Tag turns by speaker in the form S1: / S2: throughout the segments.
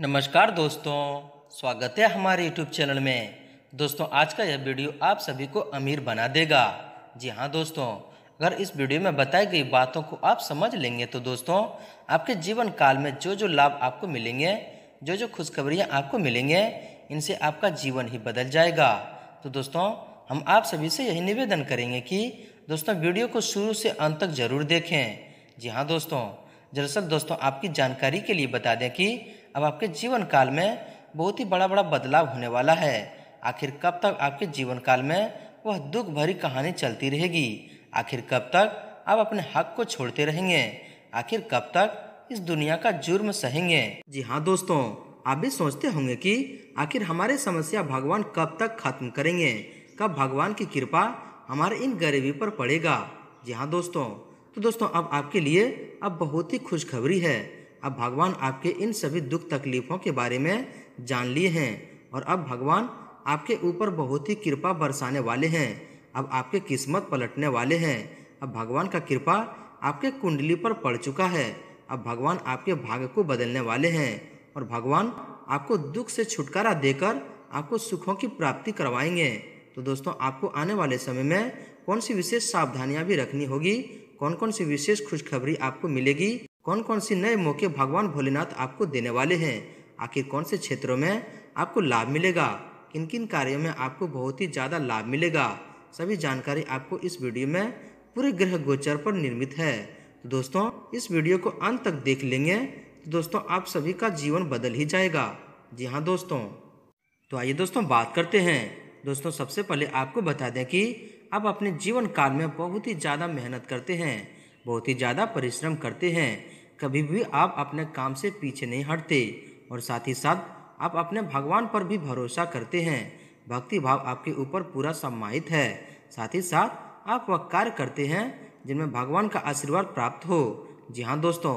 S1: नमस्कार दोस्तों स्वागत है हमारे YouTube चैनल में दोस्तों आज का यह वीडियो आप सभी को अमीर बना देगा जी हाँ दोस्तों अगर इस वीडियो में बताई गई बातों को आप समझ लेंगे तो दोस्तों आपके जीवन काल में जो जो लाभ आपको मिलेंगे जो जो खुशखबरियाँ आपको मिलेंगे इनसे आपका जीवन ही बदल जाएगा तो दोस्तों हम आप सभी से यही निवेदन करेंगे कि दोस्तों वीडियो को शुरू से अंत तक जरूर देखें जी हाँ दोस्तों दरअसल दोस्तों आपकी जानकारी के लिए बता दें कि अब आपके जीवन काल में बहुत ही बड़ा बड़ा बदलाव होने वाला है आखिर कब तक आपके जीवन काल में वह दुख भरी कहानी चलती रहेगी आखिर कब तक आप अपने हक को छोड़ते रहेंगे आखिर कब तक इस दुनिया का जुर्म सहेंगे जी हाँ दोस्तों आप भी सोचते होंगे कि आखिर हमारे समस्या भगवान कब तक खत्म करेंगे कब भगवान की कृपा हमारे इन गरीबी पर पड़ेगा जी हाँ दोस्तों तो दोस्तों अब आपके लिए अब बहुत ही खुशखबरी है अब भगवान आपके इन सभी दुख तकलीफ़ों के बारे में जान लिए हैं और अब भगवान आपके ऊपर बहुत ही कृपा बरसाने वाले हैं अब आपके किस्मत पलटने वाले हैं अब भगवान का कृपा आपके कुंडली पर पड़ चुका है अब भगवान आपके भाग्य को बदलने वाले हैं और भगवान आपको दुख से छुटकारा देकर आपको सुखों की प्राप्ति करवाएंगे तो दोस्तों आपको आने वाले समय में कौन सी विशेष सावधानियाँ भी रखनी होगी कौन कौन सी विशेष खुशखबरी आपको मिलेगी कौन कौन से नए मौके भगवान भोलेनाथ आपको देने वाले हैं आखिर कौन से क्षेत्रों में आपको लाभ मिलेगा किन किन कार्यों में आपको बहुत ही ज़्यादा लाभ मिलेगा सभी जानकारी आपको इस वीडियो में पूरे ग्रह गोचर पर निर्मित है तो दोस्तों इस वीडियो को अंत तक देख लेंगे तो दोस्तों आप सभी का जीवन बदल ही जाएगा जी हाँ दोस्तों तो आइए दोस्तों बात करते हैं दोस्तों सबसे पहले आपको बता दें कि आप अपने जीवन काल में बहुत ही ज़्यादा मेहनत करते हैं बहुत ही ज़्यादा परिश्रम करते हैं कभी भी आप अपने काम से पीछे नहीं हटते और साथ ही साथ आप अपने भगवान पर भी भरोसा करते हैं भक्ति भाव आपके ऊपर पूरा सम्मानित है साथ ही साथ आप वह कार्य करते हैं जिनमें भगवान का आशीर्वाद प्राप्त हो जी हाँ दोस्तों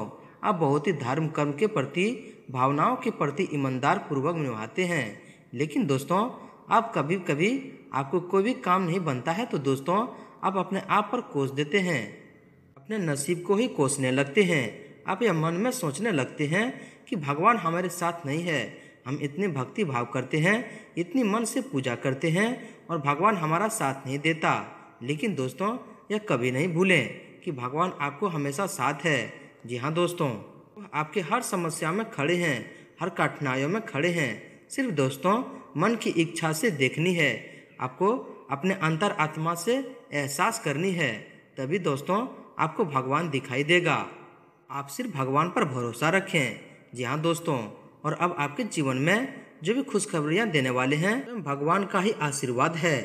S1: आप बहुत ही धर्म कर्म के प्रति भावनाओं के प्रति ईमानदार पूर्वक निभाते हैं लेकिन दोस्तों आप कभी कभी आपको कोई भी काम नहीं बनता है तो दोस्तों आप अपने आप पर कोस देते हैं अपने नसीब को ही कोसने लगते हैं आप यह मन में सोचने लगते हैं कि भगवान हमारे साथ नहीं है हम इतने भक्ति भाव करते हैं इतनी मन से पूजा करते हैं और भगवान हमारा साथ नहीं देता लेकिन दोस्तों यह कभी नहीं भूलें कि भगवान आपको हमेशा साथ है जी हाँ दोस्तों आपके हर समस्या में खड़े हैं हर कठिनाइयों में खड़े हैं सिर्फ दोस्तों मन की इच्छा से देखनी है आपको अपने अंतर आत्मा से एहसास करनी है तभी दोस्तों आपको भगवान दिखाई देगा आप सिर्फ भगवान पर भरोसा रखें जी हाँ दोस्तों और अब आपके जीवन में जो भी खुशखबरियाँ देने वाले हैं तो भगवान का ही आशीर्वाद है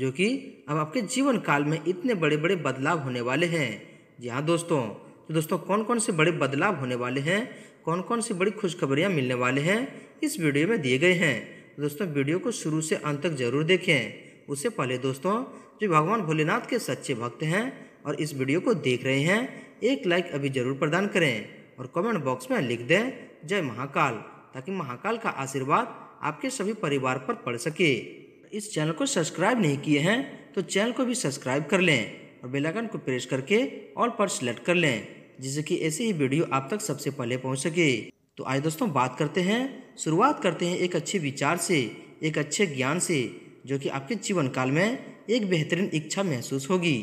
S1: जो कि अब आपके जीवन काल में इतने बड़े बड़े बदलाव होने वाले हैं जी हाँ दोस्तों तो दोस्तों कौन कौन से बड़े बदलाव होने वाले हैं कौन कौन सी बड़ी खुशखबरियाँ मिलने वाले हैं इस वीडियो में दिए गए हैं तो दोस्तों वीडियो को शुरू से अंत तक जरूर देखें उससे पहले दोस्तों जो भगवान भोलेनाथ के सच्चे भक्त हैं और इस वीडियो को देख रहे हैं एक लाइक अभी जरूर प्रदान करें और कमेंट बॉक्स में लिख दें जय महाकाल ताकि महाकाल का आशीर्वाद आपके सभी परिवार पर पड़ सके इस चैनल को सब्सक्राइब नहीं किए हैं तो चैनल को भी सब्सक्राइब कर लें और बेल आइकन को प्रेस करके ऑल पर सिलेक्ट कर लें जिससे कि ऐसी ही वीडियो आप तक सबसे पहले पहुंच सके तो आए दोस्तों बात करते हैं शुरुआत करते हैं एक अच्छे विचार से एक अच्छे ज्ञान से जो कि आपके जीवन काल में एक बेहतरीन इच्छा महसूस होगी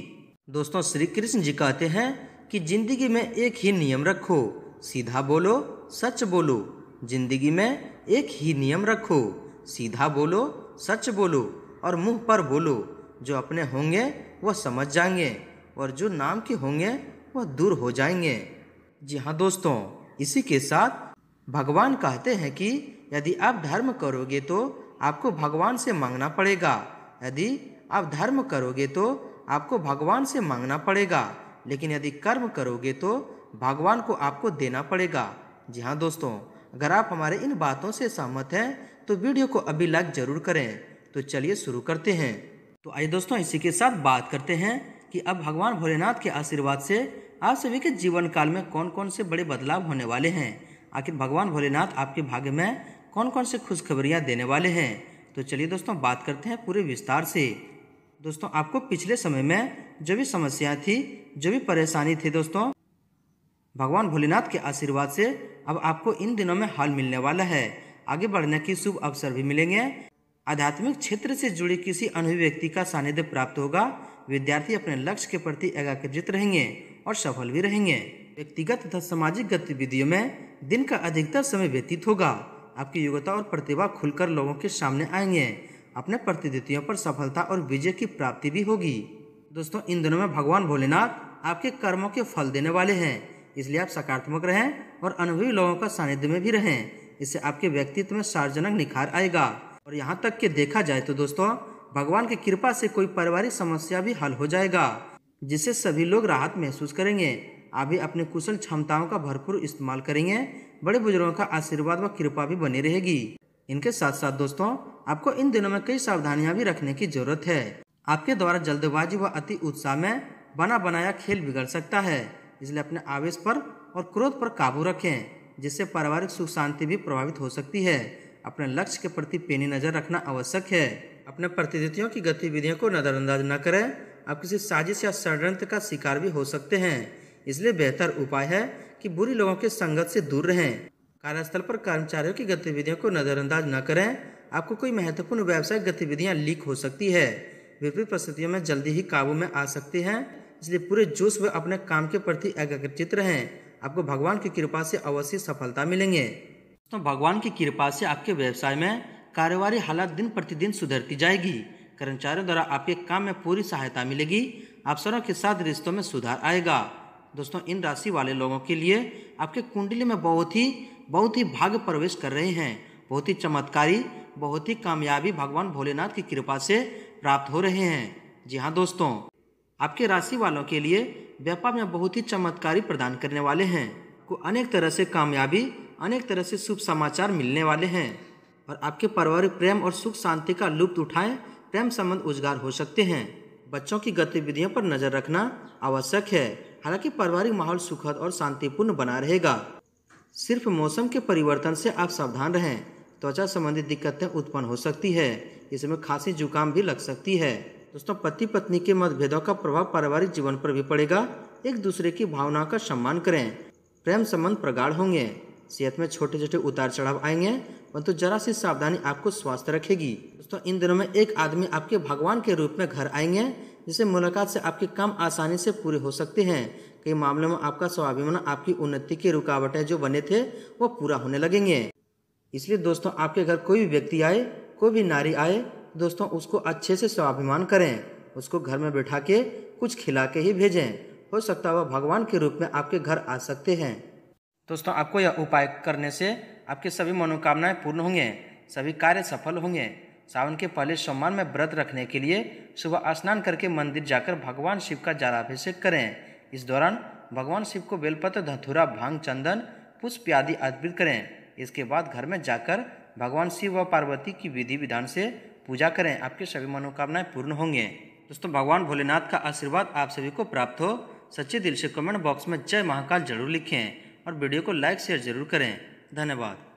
S1: दोस्तों श्री कृष्ण जी कहते हैं कि जिंदगी में एक ही नियम रखो सीधा बोलो सच बोलो जिंदगी में एक ही नियम रखो सीधा बोलो सच बोलो और मुंह पर बोलो जो अपने होंगे वह समझ जाएंगे और जो नाम के होंगे वह दूर हो जाएंगे जी हाँ दोस्तों इसी के साथ भगवान कहते हैं कि यदि आप धर्म करोगे तो आपको भगवान से मांगना पड़ेगा यदि आप धर्म करोगे तो आपको भगवान से मांगना पड़ेगा लेकिन यदि कर्म करोगे तो भगवान को आपको देना पड़ेगा जी हाँ दोस्तों अगर आप हमारे इन बातों से सहमत हैं तो वीडियो को अभी लाइक ज़रूर करें तो चलिए शुरू करते हैं तो आइए दोस्तों इसी के साथ बात करते हैं कि अब भगवान भोलेनाथ के आशीर्वाद से आप सभी के जीवन काल में कौन कौन से बड़े बदलाव होने वाले हैं आखिर भगवान भोलेनाथ आपके भाग्य में कौन कौन से खुशखबरियाँ देने वाले हैं तो चलिए दोस्तों बात करते हैं पूरे विस्तार से दोस्तों आपको पिछले समय में जो भी समस्या थी जो भी परेशानी थी दोस्तों भगवान भोलेनाथ के आशीर्वाद से अब आपको इन दिनों में हाल मिलने वाला है आगे बढ़ने की शुभ अवसर भी मिलेंगे आध्यात्मिक क्षेत्र से जुड़े किसी अनुभवी व्यक्ति का सानिध्य प्राप्त होगा विद्यार्थी अपने लक्ष्य के प्रति एकाग्रजित रहेंगे और सफल भी रहेंगे व्यक्तिगत तथा सामाजिक गतिविधियों में दिन का अधिकतर समय व्यतीत होगा आपकी योग्यता और प्रतिभा खुलकर लोगों के सामने आएंगे अपने प्रतिद्वितियों पर सफलता और विजय की प्राप्ति भी होगी दोस्तों इन दिनों में भगवान भोलेनाथ आपके कर्मों के फल देने वाले हैं इसलिए आप सकारात्मक रहें और अनुभवी लोगों का सानिध्य में भी रहें इससे आपके व्यक्तित्व में सार्वजनिक निखार आएगा और यहाँ तक कि देखा जाए तो दोस्तों भगवान की कृपा से कोई पारिवारिक समस्या भी हल हो जाएगा जिससे सभी लोग राहत महसूस करेंगे आप भी अपने कुशल क्षमताओं का भरपूर इस्तेमाल करेंगे बड़े बुजुर्गों का आशीर्वाद व कृपा भी बनी रहेगी इनके साथ साथ दोस्तों आपको इन दिनों में कई सावधानियां भी रखने की जरूरत है आपके द्वारा जल्दबाजी व अति उत्साह में बना बनाया खेल बिगड़ सकता है इसलिए अपने आवेश पर और क्रोध पर काबू रखें जिससे पारिवारिक सुख शांति भी प्रभावित हो सकती है अपने लक्ष्य के प्रति पेनी नजर रखना आवश्यक है अपने प्रतिनिधियों की गतिविधियों को नज़रअंदाज न करें आप किसी साजिश या षडयंत्र का शिकार भी हो सकते हैं इसलिए बेहतर उपाय है कि बुरी लोगों के संगत से दूर रहें कार्यस्थल पर कर्मचारियों की गतिविधियों को नज़रअंदाज न करें आपको कोई महत्वपूर्ण व्यावसायिक गतिविधियाँ लीक हो सकती है विपरीत परिस्थितियों में जल्दी ही काबू में आ सकती हैं इसलिए पूरे जोश व अपने काम के प्रति एकाग्रचित रहें आपको भगवान की कृपा से अवश्य सफलता मिलेंगे तो भगवान की कृपा से आपके व्यवसाय में कारोबारी हालात दिन प्रतिदिन सुधरती जाएगी कर्मचारियों द्वारा आपके काम में पूरी सहायता मिलेगी अफसरों के साथ रिश्तों में सुधार आएगा दोस्तों इन राशि वाले लोगों के लिए आपके कुंडली में बहुत ही बहुत ही भाग्य प्रवेश कर रहे हैं बहुत ही चमत्कारी बहुत ही कामयाबी भगवान भोलेनाथ की कृपा से प्राप्त हो रहे हैं जी हाँ दोस्तों आपके राशि वालों के लिए व्यापार में बहुत ही चमत्कारी प्रदान करने वाले हैं को अनेक तरह से कामयाबी अनेक तरह से शुभ समाचार मिलने वाले हैं और आपके पारिवारिक प्रेम और सुख शांति का लुप्त उठाएं प्रेम संबंध उजगार हो सकते हैं बच्चों की गतिविधियों पर नज़र रखना आवश्यक है हालांकि पारिवारिक माहौल सुखद और शांतिपूर्ण बना रहेगा सिर्फ मौसम के परिवर्तन से आप सावधान रहें त्वचा संबंधी दिक्कतें उत्पन्न हो सकती है इसमें खांसी जुकाम भी लग सकती है दोस्तों पति पत्नी के मतभेदों का प्रभाव पारिवारिक जीवन पर भी पड़ेगा एक दूसरे की भावना का सम्मान करें प्रेम संबंध प्रगाढ़ होंगे सेहत में छोटे छोटे उतार चढ़ाव आएंगे परंतु जरा सी सावधानी आपको स्वस्थ रखेगी दोस्तों इन दिनों में एक आदमी आपके भगवान के रूप में घर आएंगे जिससे मुलाकात से आपके काम आसानी से पूरे हो सकते हैं कई मामलों में आपका स्वाभिमान आपकी उन्नति की रुकावटें जो बने थे वो पूरा होने लगेंगे इसलिए दोस्तों आपके घर कोई भी व्यक्ति आए कोई भी नारी आए दोस्तों उसको अच्छे से स्वाभिमान करें उसको घर में बैठा के कुछ खिला के ही भेजें हो सकता है वह भगवान के रूप में आपके घर आ सकते हैं दोस्तों आपको यह उपाय करने से आपके सभी मनोकामनाएं पूर्ण होंगे सभी कार्य सफल होंगे सावन के पहले सम्मान में व्रत रखने के लिए सुबह स्नान करके मंदिर जाकर भगवान शिव का जलाभिषेक करें इस दौरान भगवान शिव को बेलपत्र धथुरा भांग चंदन पुष्प आदि अर्पित करें इसके बाद घर में जाकर भगवान शिव व पार्वती की विधि विधान से पूजा करें आपके सभी मनोकामनाएं पूर्ण होंगे दोस्तों भगवान भोलेनाथ का आशीर्वाद आप सभी को प्राप्त हो सच्चे दिल से कमेंट बॉक्स में जय महाकाल जरूर लिखें और वीडियो को लाइक शेयर जरूर करें धन्यवाद